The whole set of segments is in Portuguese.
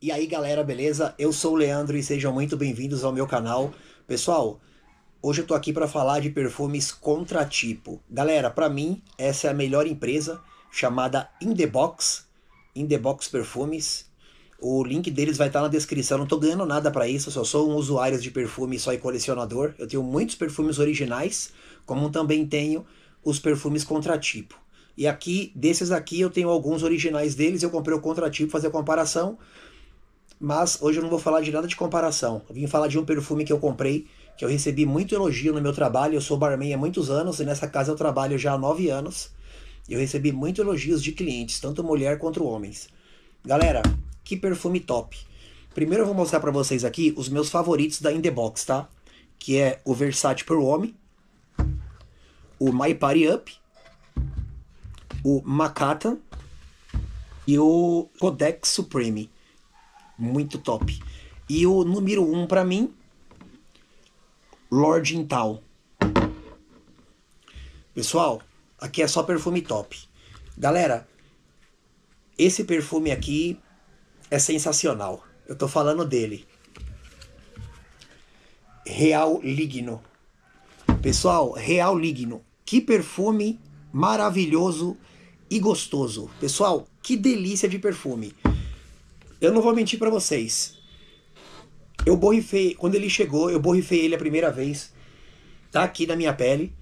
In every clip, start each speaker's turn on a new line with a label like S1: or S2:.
S1: E aí galera, beleza? Eu sou o Leandro e sejam muito bem-vindos ao meu canal. Pessoal, hoje eu tô aqui para falar de perfumes contratipo. Galera, para mim, essa é a melhor empresa chamada In The Box, In The Box Perfumes. O link deles vai estar tá na descrição. não tô ganhando nada para isso, eu só sou um usuário de perfume só e colecionador. Eu tenho muitos perfumes originais, como também tenho os perfumes contratipo. E aqui, desses aqui, eu tenho alguns originais deles. Eu comprei o contratipo fazer a comparação mas hoje eu não vou falar de nada de comparação. Eu vim falar de um perfume que eu comprei, que eu recebi muito elogio no meu trabalho. Eu sou barman há muitos anos e nessa casa eu trabalho já há nove anos. Eu recebi muito elogios de clientes, tanto mulher quanto homens. Galera, que perfume top! Primeiro eu vou mostrar para vocês aqui os meus favoritos da In The Box, tá? Que é o Versace Per Homem, o My Party Up, o Macata e o Codex Supreme muito top. E o número um para mim, Lord Intal. Pessoal, aqui é só perfume top. Galera, esse perfume aqui é sensacional. Eu tô falando dele. Real Ligno. Pessoal, Real Ligno. Que perfume maravilhoso e gostoso. Pessoal, que delícia de perfume. Eu não vou mentir para vocês. Eu borrifei, quando ele chegou, eu borrifei ele a primeira vez. Tá aqui na minha pele.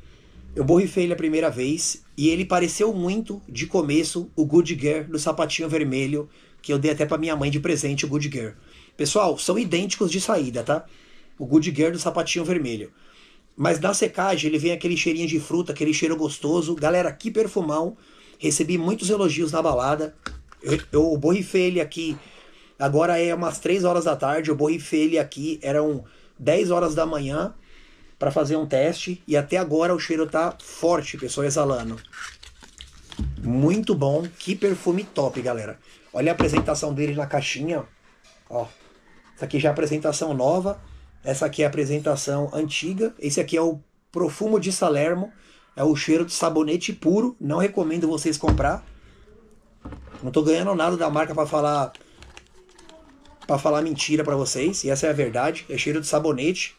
S1: Eu borrifei ele a primeira vez e ele pareceu muito de começo o Good Girl do sapatinho vermelho que eu dei até para minha mãe de presente o Good Girl. Pessoal, são idênticos de saída, tá? O Good Girl do sapatinho vermelho. Mas na secagem ele vem aquele cheirinho de fruta, aquele cheiro gostoso. Galera, que perfumão. Recebi muitos elogios na balada. Eu, eu borrifei ele aqui Agora é umas 3 horas da tarde, eu borrifei ele aqui, eram 10 horas da manhã para fazer um teste e até agora o cheiro tá forte, pessoal, exalando. Muito bom, que perfume top, galera. Olha a apresentação dele na caixinha, ó. Essa aqui já é a apresentação nova, essa aqui é a apresentação antiga. Esse aqui é o Profumo de Salermo, é o cheiro de sabonete puro, não recomendo vocês comprar. Não tô ganhando nada da marca para falar para falar mentira para vocês, e essa é a verdade, é cheiro de sabonete.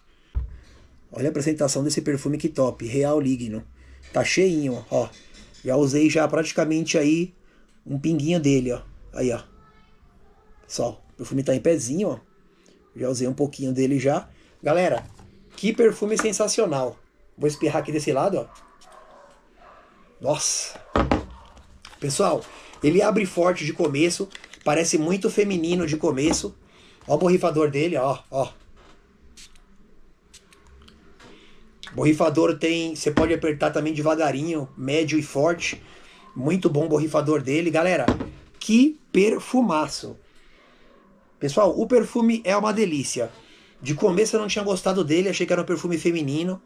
S1: Olha a apresentação desse perfume que top, Real Ligno. Tá cheinho, ó. Já usei já praticamente aí um pinguinho dele, ó. Aí, ó. Só, o perfume tá em pezinho, ó. Já usei um pouquinho dele já. Galera, que perfume sensacional. Vou espirrar aqui desse lado, ó. Nossa. Pessoal, ele abre forte de começo, Parece muito feminino de começo. Ó o borrifador dele, ó, ó. Borrifador tem, você pode apertar também devagarinho, médio e forte. Muito bom borrifador dele, galera. Que perfumaço. Pessoal, o perfume é uma delícia. De começo eu não tinha gostado dele, achei que era um perfume feminino.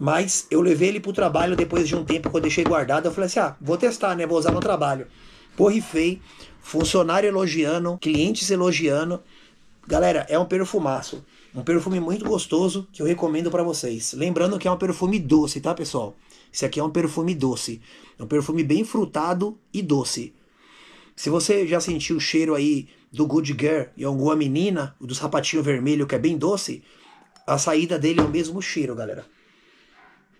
S1: Mas eu levei ele pro trabalho depois de um tempo que eu deixei guardado. Eu falei assim: ah, vou testar, né? Vou usar no trabalho. Borrifei funcionário elogiando, clientes elogiando. Galera, é um perfumaço. Um perfume muito gostoso que eu recomendo para vocês. Lembrando que é um perfume doce, tá, pessoal? Esse aqui é um perfume doce. É um perfume bem frutado e doce. Se você já sentiu o cheiro aí do Good Girl e alguma menina, dos sapatinho vermelho que é bem doce, a saída dele é o mesmo cheiro, galera.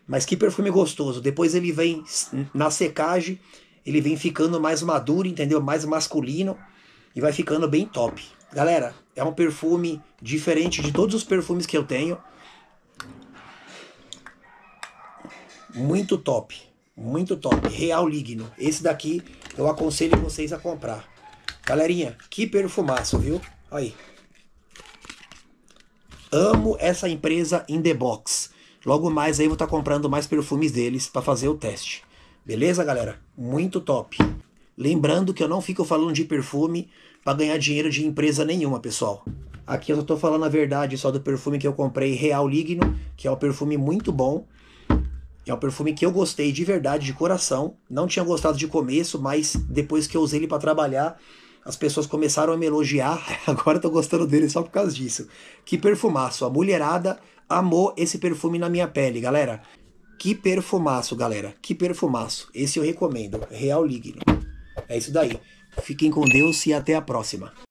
S1: Mas que perfume gostoso. Depois ele vem na secagem, ele vem ficando mais maduro, entendeu? Mais masculino e vai ficando bem top. Galera, é um perfume diferente de todos os perfumes que eu tenho. Muito top, muito top, real ligno. Esse daqui eu aconselho vocês a comprar. Galerinha, que perfumaço, viu? Aí. Amo essa empresa In The Box. Logo mais aí vou estar tá comprando mais perfumes deles para fazer o teste. Beleza, galera? Muito top. Lembrando que eu não fico falando de perfume para ganhar dinheiro de empresa nenhuma, pessoal. Aqui eu só tô falando a verdade só do perfume que eu comprei, Real Ligno, que é um perfume muito bom. É um perfume que eu gostei de verdade, de coração. Não tinha gostado de começo, mas depois que eu usei ele para trabalhar, as pessoas começaram a me elogiar. Agora eu tô gostando dele só por causa disso. Que perfumaço. A mulherada amou esse perfume na minha pele, galera. Que perfumaço, galera. Que perfumaço. Esse eu recomendo. Real Ligno. É isso daí. Fiquem com Deus e até a próxima.